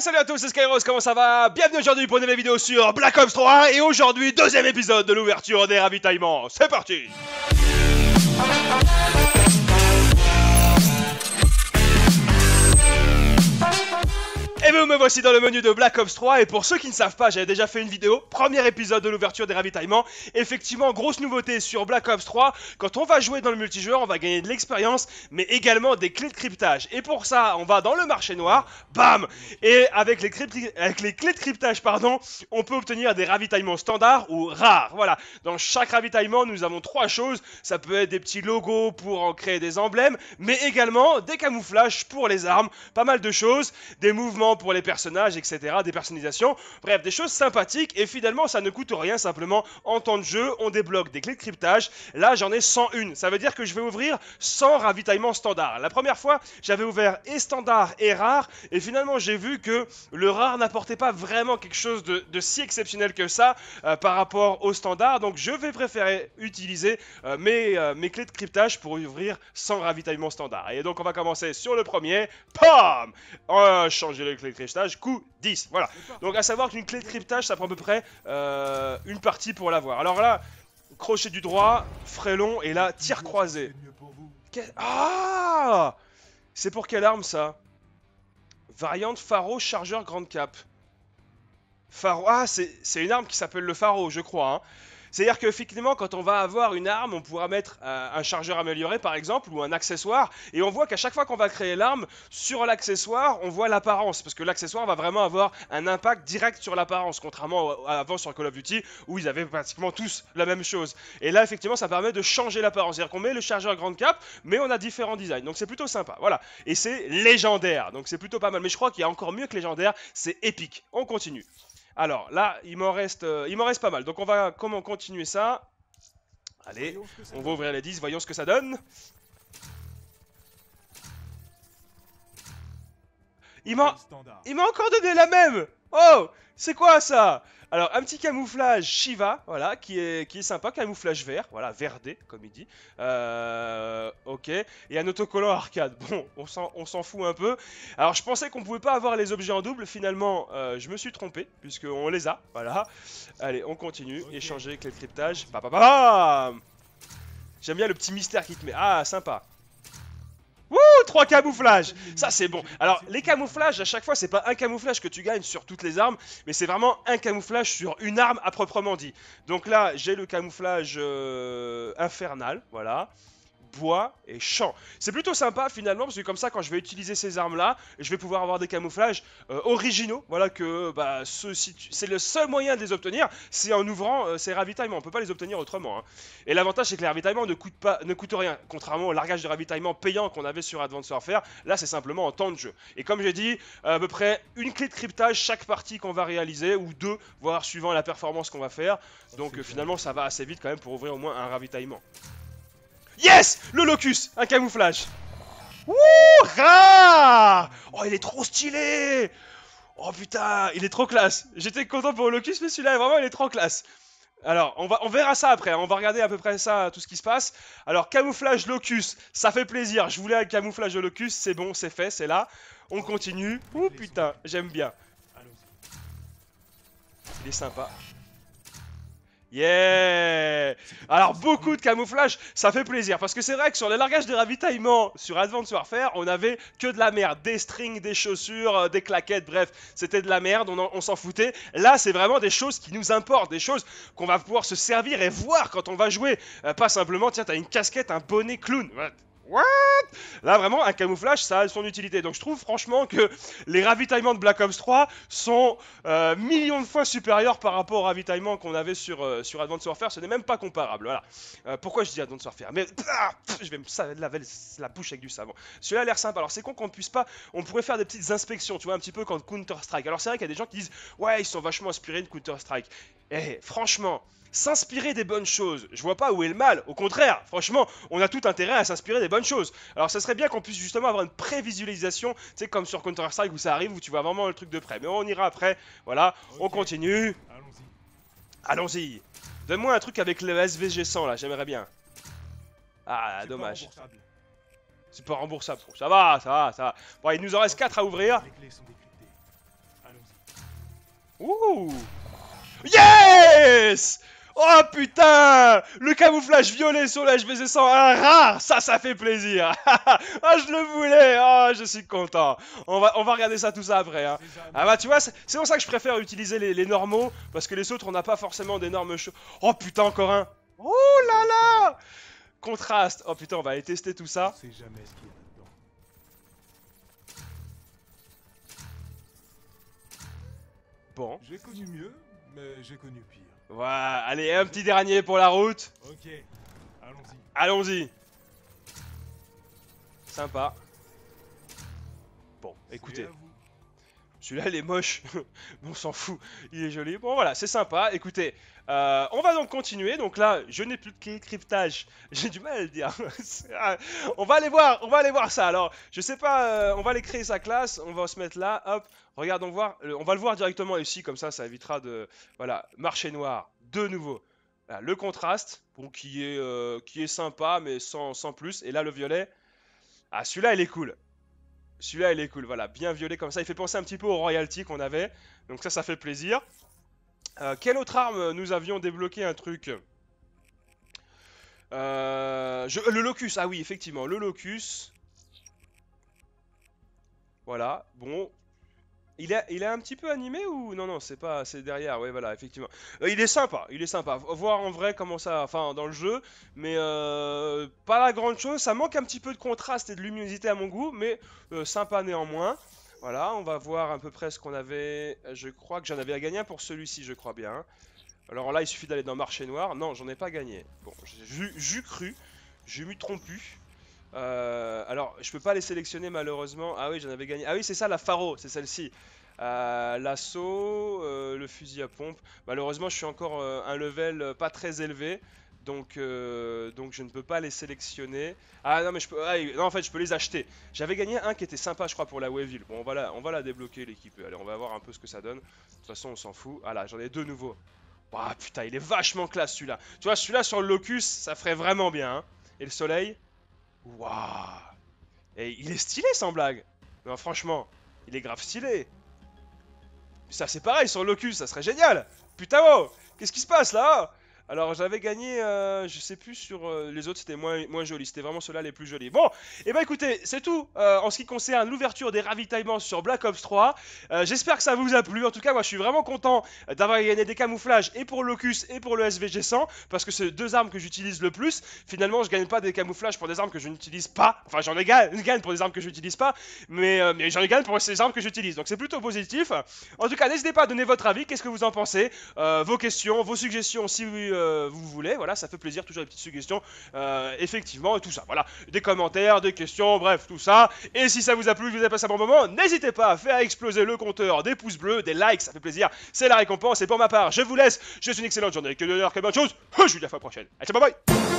Salut à tous, c'est Skyros, comment ça va Bienvenue aujourd'hui pour une nouvelle vidéo sur Black Ops 3 et aujourd'hui, deuxième épisode de l'ouverture des ravitaillements. C'est parti me voici dans le menu de Black Ops 3 et pour ceux qui ne savent pas, j'avais déjà fait une vidéo, premier épisode de l'ouverture des ravitaillements. Effectivement, grosse nouveauté sur Black Ops 3, quand on va jouer dans le multijoueur, on va gagner de l'expérience mais également des clés de cryptage. Et pour ça, on va dans le marché noir, bam Et avec les, avec clés de cryptage, pardon, on peut obtenir des ravitaillements standards ou rares. Voilà, dans chaque ravitaillement, nous avons trois choses. Ça peut être des petits logos pour en créer des emblèmes, mais également des camouflages pour les armes, pas mal de choses, des mouvements pour les personnages, etc., des personnalisations, bref, des choses sympathiques, et finalement, ça ne coûte rien, simplement, en temps de jeu, on débloque des clés de cryptage, là, j'en ai 101, ça veut dire que je vais ouvrir 100 ravitaillements standard La première fois, j'avais ouvert et standard et rare, et finalement, j'ai vu que le rare n'apportait pas vraiment quelque chose de, si exceptionnel que ça euh, par rapport au standard, donc je vais préférer utiliser euh, euh, mes, clés de cryptage pour ouvrir 100 ravitaillements standard Et donc, on va commencer sur le premier, PAM va Changer les clés cryptage, coût 10. Voilà. Donc à savoir qu'une clé de cryptage, ça prend à peu près euh, une partie pour l'avoir. Alors là, crochet du droit, frélon, et là, tir croisé. Ah C'est pour quelle arme ça Variante Pharo Chargeur Grande Cap. Pharo... Ah, c'est une arme qui s'appelle le Pharo, je crois. Hein. C'est-à-dire effectivement, quand on va avoir une arme, on pourra mettre euh, un chargeur amélioré par exemple ou un accessoire, et on voit qu'à chaque fois qu'on va créer l'arme, sur l'accessoire, on voit l'apparence, parce que l'accessoire va vraiment avoir un impact direct sur l'apparence, contrairement à avant sur Call of Duty où ils avaient pratiquement tous la même chose. Et là, effectivement, ça permet de changer l'apparence, c'est-à-dire qu'on met le chargeur grande cap, mais on a différents designs, donc c'est plutôt sympa. Voilà, et c'est légendaire, donc c'est plutôt pas mal. Mais je crois qu'il y a encore mieux que légendaire, c'est épique. On continue. Alors là, il m'en reste, euh, il m'en reste pas mal. Donc on va comment continuer ça. Allez, on va ouvrir les 10, voyons ce que ça donne. Il m'a encore donné la même Oh C'est quoi ça alors, un petit camouflage Shiva, voilà, qui est, qui est sympa, camouflage vert, voilà, verdé, comme il dit. Euh, ok. Et un autocollant arcade. Bon, on s'en fout un peu. Alors, je pensais qu'on pouvait pas avoir les objets en double. Finalement, euh, je me suis trompé, puisqu'on les a, voilà. Allez, on continue. Échanger avec les cryptages. J'aime bien le petit mystère qui te met. Ah, sympa. Trois camouflages Ça, c'est bon. Alors, les camouflages, à chaque fois, c'est pas un camouflage que tu gagnes sur toutes les armes, mais c'est vraiment un camouflage sur une arme à proprement dit. Donc là, j'ai le camouflage euh, infernal, voilà bois et champ. C'est plutôt sympa finalement parce que comme ça quand je vais utiliser ces armes là, je vais pouvoir avoir des camouflages euh, originaux. Voilà que bah, c'est le seul moyen de les obtenir, c'est en ouvrant euh, ces ravitaillements. On peut pas les obtenir autrement. Hein. Et l'avantage c'est que les ravitaillements ne coûtent, pas, ne coûtent rien, contrairement au largage de ravitaillement payant qu'on avait sur Advance Warfare. Là c'est simplement en temps de jeu. Et comme j'ai dit, à peu près une clé de cryptage chaque partie qu'on va réaliser ou deux, voire suivant la performance qu'on va faire. Donc finalement ça va assez vite quand même pour ouvrir au moins un ravitaillement. Yes Le locus Un camouflage Ouh Oh, il est trop stylé Oh putain, il est trop classe J'étais content pour le locus, mais celui-là, vraiment, il est trop classe alors, on, va, on verra ça après, hein. on va regarder à peu près ça, tout ce qui se passe. Alors, camouflage locus, ça fait plaisir, je voulais un camouflage de locus, c'est bon, c'est fait, c'est là. On continue. Ouh putain, j'aime bien. Il est sympa. Yeah Alors beaucoup de camouflage, ça fait plaisir, parce que c'est vrai que sur les largages de ravitaillement sur Advance Warfare, on avait que de la merde, des strings, des chaussures, euh, des claquettes, bref, c'était de la merde, on, s'en foutait. Là, c'est vraiment des choses qui nous importent, des choses qu'on va pouvoir se servir et voir quand on va jouer, euh, pas simplement, tiens, t'as une casquette, un bonnet clown. What Là, vraiment, un camouflage, ça a son utilité. Donc, je trouve franchement que les ravitaillements de Black Ops 3 sont euh, millions de fois supérieurs par rapport aux ravitaillements qu'on avait sur, euh, sur Advanced Warfare. Ce n'est même pas comparable. Voilà. Euh, pourquoi je dis Advanced Warfare Mais ah, je vais me laver la bouche avec du savon. Celui-là a l'air sympa Alors, c'est con qu'on ne puisse pas. On pourrait faire des petites inspections, tu vois, un petit peu quand Counter-Strike. Alors, c'est vrai qu'il y a des gens qui disent Ouais, ils sont vachement inspirés de Counter-Strike. Eh, franchement s'inspirer des bonnes choses. Je vois pas où est le mal. Au contraire, franchement, on a tout intérêt à s'inspirer des bonnes choses. Alors, ça serait bien qu'on puisse justement avoir une prévisualisation, tu sais, comme sur Counter-Strike où ça arrive, où tu vois vraiment le truc de près. Mais on ira après. Voilà, on continue. Allons-y. Allons-y. Donne-moi un truc avec le SVG 100 là, j'aimerais bien. Ah, dommage. C'est pas remboursable, Ça va, ça va, ça va. Bon, il nous en reste 4 à ouvrir. Ouh Yes Oh putain Le camouflage violet sur la HBC 100 ah, rare Ça, ça fait plaisir Ah, je le voulais Ah, je suis content on va, on va regarder ça tout ça après. Hein. Ah bah tu vois, c'est pour ça que je préfère utiliser les, normaux, parce que les autres, on n'a pas forcément d'énormes choses. Oh putain, encore un Oh là là Contraste Oh putain, on va aller tester tout ça. Bon. J'ai connu mieux, mais j'ai connu pire. Voilà, allez, un petit dernier pour la route. Ok, allons-y. Allons-y. Sympa. Bon, écoutez. Celui-là, il est moche, on s'en fout, il est joli. Bon, voilà, c'est sympa. Écoutez, euh, on va donc continuer. Donc là, je n'ai plus de cryptage. J'ai du mal à le dire. Ah, on va aller voir, on va aller voir ça. Alors, je sais pas, euh, on va aller créer sa classe. On va se mettre là, hop. Regardons voir, euh, on va le voir directement ici, comme ça, ça évitera de... Voilà, marché noir, de nouveau. le contraste, bon, qui, est, qui est sympa, mais sans, sans plus. Et là, le violet... Ah, celui-là, il est cool. Celui-là, il est cool, voilà, bien violé comme ça. Il fait penser un petit peu au royalty qu'on avait. Donc ça, ça fait plaisir. Euh, quelle autre arme nous avions débloqué un truc euh, Le locus, ah oui, effectivement, le locus. Voilà, bon, il est, il est un petit peu animé ou non non c'est pas c'est derrière oui, voilà effectivement euh, il est sympa il est sympa voir en vrai comment ça enfin dans le jeu mais euh, pas la grande chose ça manque un petit peu de contraste et de luminosité à mon goût mais euh, sympa néanmoins voilà on va voir à peu près ce qu'on avait je crois que j'en avais à gagner pour celui-ci je crois bien alors là il suffit d'aller dans marché noir non j'en ai pas gagné bon j'ai cru j'ai m'y trompé euh, alors, je peux pas les sélectionner malheureusement. Ah oui, j'en avais gagné. Ah oui, c'est ça, la Pharo, c'est celle-ci. Euh, l'assaut, euh, le fusil à pompe. Malheureusement, je suis encore un level pas très élevé. Donc, donc je ne peux pas les sélectionner. Ah non mais je peux. Ah, non en fait je peux les acheter. J'avais gagné un qui était sympa je crois pour la Wayville. Bon on va la, on va la débloquer l'équipe. Allez on va voir un peu ce que ça donne. De toute façon on s'en fout. Ah là j'en ai deux nouveaux. Ah putain il est vachement classe celui-là. Tu vois celui-là sur le locus ça ferait vraiment bien. Hein. Et le soleil Waouh Et il est stylé sans blague Non franchement, il est grave stylé Ça c'est pareil sur Locus, ça serait génial Putain oh Qu'est-ce qui se passe là alors j'avais gagné, euh, je sais plus sur euh, les autres, c'était moins, joli, c'était vraiment ceux-là les plus jolis. Bon, et eh ben écoutez, c'est tout euh, en ce qui concerne l'ouverture des ravitaillements sur Black Ops 3. J'espère que ça vous a plu, en tout cas moi je suis vraiment content d'avoir gagné des camouflages et pour l'Ocus et pour le SVG 100, parce que c'est deux armes que j'utilise le plus. Finalement je gagne pas des camouflages pour des armes que je n'utilise pas, enfin j'en ai gagne pour des armes que je n'utilise pas, mais, j'en ai gagne pour ces armes que j'utilise, donc c'est plutôt positif. En tout cas n'hésitez pas à donner votre avis, qu'est-ce que vous en pensez, vos questions, vos suggestions si vous euh, vous voulez. Voilà, ça fait plaisir, toujours les petites suggestions, euh, effectivement, et tout ça. Voilà, des commentaires, des questions, bref, tout ça. Et si ça vous a plu, que vous avez passé un bon moment, n'hésitez pas à faire exploser le compteur des pouces bleus, des likes, ça fait plaisir, c'est la récompense. Et pour ma part, je vous laisse. Je suis une excellente journée, que de que bonne chose. Je vous dis la fois prochaine. Allez, ciao, bye bye